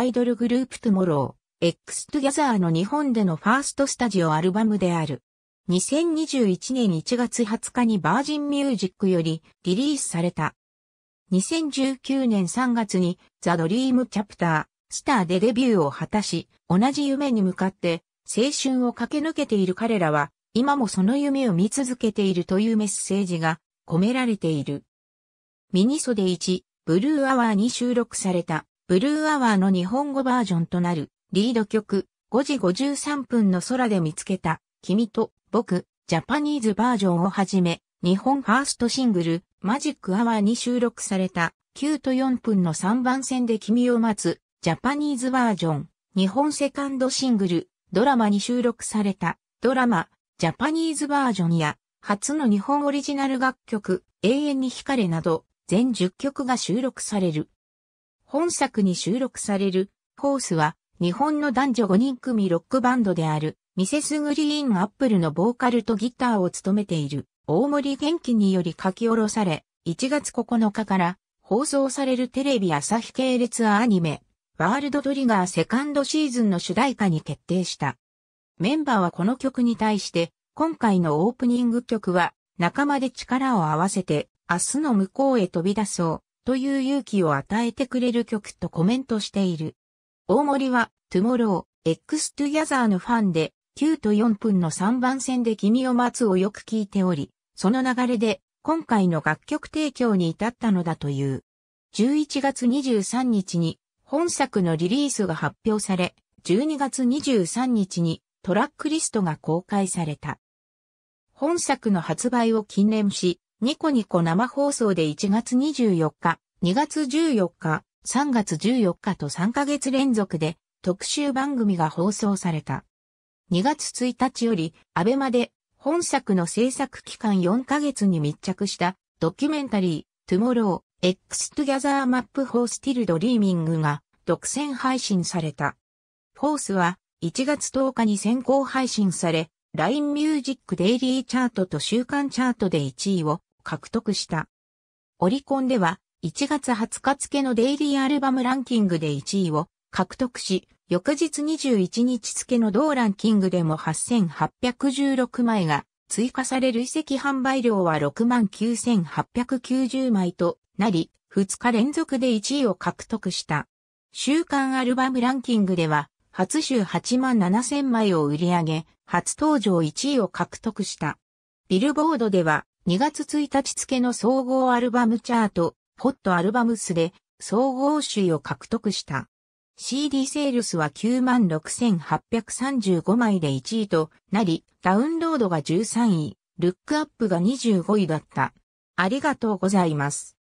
アイドルグループトゥモロー、X トゥギャザーの日本でのファーストスタジオアルバムである。2021年1月20日にバージンミュージックよりリリースされた。2019年3月にザ・ドリーム・チャプター、スターでデビューを果たし、同じ夢に向かって青春を駆け抜けている彼らは、今もその夢を見続けているというメッセージが込められている。ミニソデ1、ブルーアワーに収録された。ブルーアワーの日本語バージョンとなるリード曲5時53分の空で見つけた君と僕ジャパニーズバージョンをはじめ日本ファーストシングルマジックアワーに収録された9と4分の3番線で君を待つジャパニーズバージョン日本セカンドシングルドラマに収録されたドラマジャパニーズバージョンや初の日本オリジナル楽曲永遠に惹かれなど全10曲が収録される。本作に収録される、フォースは、日本の男女5人組ロックバンドである、ミセスグリーンアップルのボーカルとギターを務めている、大森元気により書き下ろされ、1月9日から放送されるテレビ朝日系列アニメ、ワールドトリガーセカンドシーズンの主題歌に決定した。メンバーはこの曲に対して、今回のオープニング曲は、仲間で力を合わせて、明日の向こうへ飛び出そう。という勇気を与えてくれる曲とコメントしている。大森は、トゥモロー、X Together のファンで、9と4分の3番線で君を待つをよく聞いており、その流れで、今回の楽曲提供に至ったのだという。11月23日に、本作のリリースが発表され、12月23日にトラックリストが公開された。本作の発売を記念し、ニコニコ生放送で1月24日、2月14日、3月14日と3ヶ月連続で特集番組が放送された。2月1日より、アベマで本作の制作期間4ヶ月に密着したドキュメンタリー、トゥモロー、エックストゥ・ギャザー・マップ・ o ースティルドリーミングが独占配信された。フォースは1月10日に先行配信され、LINE Music Daily チャートと週間チャートで1位を獲得した。オリコンでは1月20日付のデイリーアルバムランキングで1位を獲得し、翌日21日付の同ランキングでも8816枚が追加される遺跡販売量は69,890枚となり、2日連続で1位を獲得した。週間アルバムランキングでは、初週8万7000枚を売り上げ、初登場1位を獲得した。ビルボードでは、2月1日付の総合アルバムチャート、ホットアルバムスで総合首位を獲得した。CD セールスは96,835枚で1位となり、ダウンロードが13位、ルックアップが25位だった。ありがとうございます。